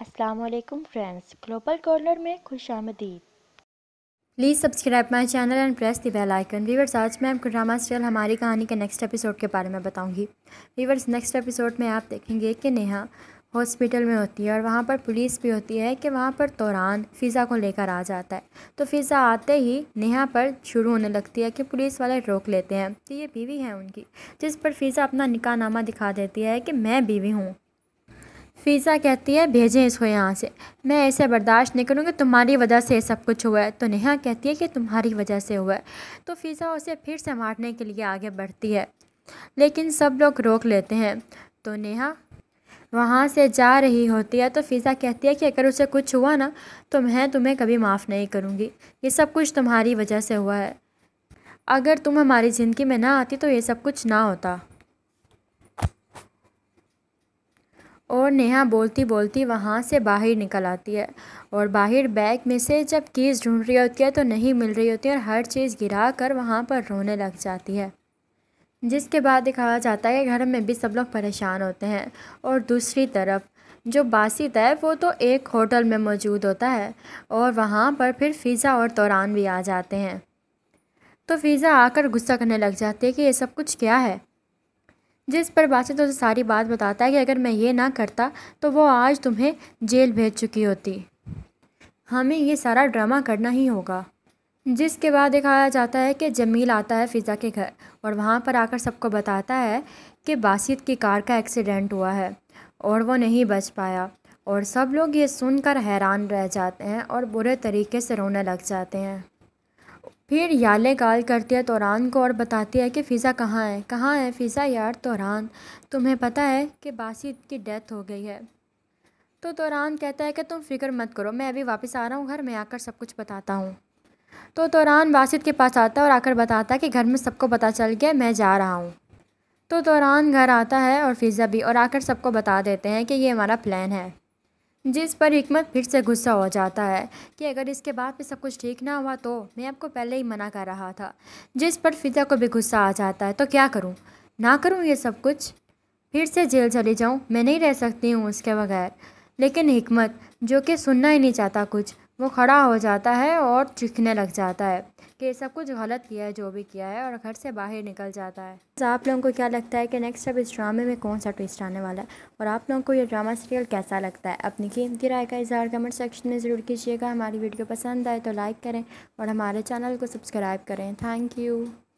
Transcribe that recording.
Aslam friends global corner में खुश आमदीद please subscribe my channel and press the bell icon viewers आज मैं आपको ड्रामा सीरियल हमारी कहानी के नेक्स्ट एपिसोड के बारे में बताऊंगी वीवर्स नेक्स्ट एपिसोड में आप देखेंगे कि नेहा हॉस्पिटल में होती है और वहाँ पर पुलिस भी होती है कि वहाँ पर तोरान फ़िज़ा को लेकर आ जाता है तो फ़िज़ा आते ही नेहा पर शुरू होने लगती है कि पुलिस वाले रोक लेते हैं तो ये बीवी है उनकी जिस पर फ़िज़ा अपना निकाह नामा दिखा देती है कि मैं बीवी हूँ फ़िज़ा कहती है भेजें इसको यहाँ से मैं ऐसे बर्दाश्त नहीं करूँगी तुम्हारी वजह से सब कुछ हुआ है तो नेहा कहती है कि तुम्हारी वजह से हुआ है तो फ़िज़ा उसे फिर से मारने के लिए आगे बढ़ती है लेकिन सब लोग रोक लेते हैं तो नेहा वहाँ से जा रही होती है तो फ़िज़ा कहती है कि अगर उसे कुछ हुआ ना तो मैं तुम्हें कभी माफ़ नहीं करूँगी ये सब कुछ तुम्हारी वजह से हुआ है अगर तुम हमारी ज़िंदगी में ना आती तो ये सब कुछ ना होता और नेहा बोलती बोलती वहाँ से बाहर निकल आती है और बाहर बैग में से जब कीज़ ढूंढ रही होती है तो नहीं मिल रही होती है और हर चीज़ गिरा कर वहाँ पर रोने लग जाती है जिसके बाद दिखाया जाता है कि घर में भी सब लोग परेशान होते हैं और दूसरी तरफ जो बासित है वो तो एक होटल में मौजूद होता है और वहाँ पर फिर फ़िज़ा और तौरान भी आ जाते हैं तो फ़िज़ा आकर गुस्सा करने लग जाती है कि ये सब कुछ क्या है जिस पर बासित तुझे सारी बात बताता है कि अगर मैं ये ना करता तो वो आज तुम्हें जेल भेज चुकी होती हमें ये सारा ड्रामा करना ही होगा जिसके बाद दिखाया जाता है कि जमील आता है फ़िज़ा के घर और वहाँ पर आकर सबको बताता है कि बासित की कार का एक्सीडेंट हुआ है और वो नहीं बच पाया और सब लोग ये सुनकर हैरान रह जाते हैं और बुरे तरीके से रोने लग जाते हैं फिर याले गाल करती है तोरान को और बताती है कि फ़िज़ा कहाँ है कहाँ है फ़िज़ा यार तोरान तुम्हें पता है कि बासित की डेथ हो गई है तो तोरान कहता है कि तुम फ़िक्र मत करो मैं अभी वापस आ रहा हूँ घर में आकर सब कुछ बताता हूँ तो तोरान बासित के पास आता है और आकर बताता है कि घर में सबको पता चल गया मैं जा रहा हूँ तो तोरान घर आता है और फिज़ा भी और आकर सबको बता देते हैं कि ये हमारा प्लान है जिस पर हमत फिर से गुस्सा हो जाता है कि अगर इसके बाद भी सब कुछ ठीक ना हुआ तो मैं आपको पहले ही मना कर रहा था जिस पर फिजा को भी गुस्सा आ जाता है तो क्या करूँ ना करूँ ये सब कुछ फिर से जेल चली जाऊँ मैं नहीं रह सकती हूँ उसके बगैर लेकिन हमत जो कि सुनना ही नहीं चाहता कुछ वो खड़ा हो जाता है और चीखने लग जाता है कि सब कुछ गलत किया है जो भी किया है और घर से बाहर निकल जाता है तो आप लोगों को क्या लगता है कि नेक्स्ट अब इस ड्रामे में कौन सा ट्विस्ट आने वाला है और आप लोगों को ये ड्रामा सीरियल कैसा लगता है अपनी कीमती राय का इजहार कमेंट सेक्शन में ज़रूर कीजिएगा हमारी वीडियो पसंद आए तो लाइक करें और हमारे चैनल को सब्सक्राइब करें थैंक यू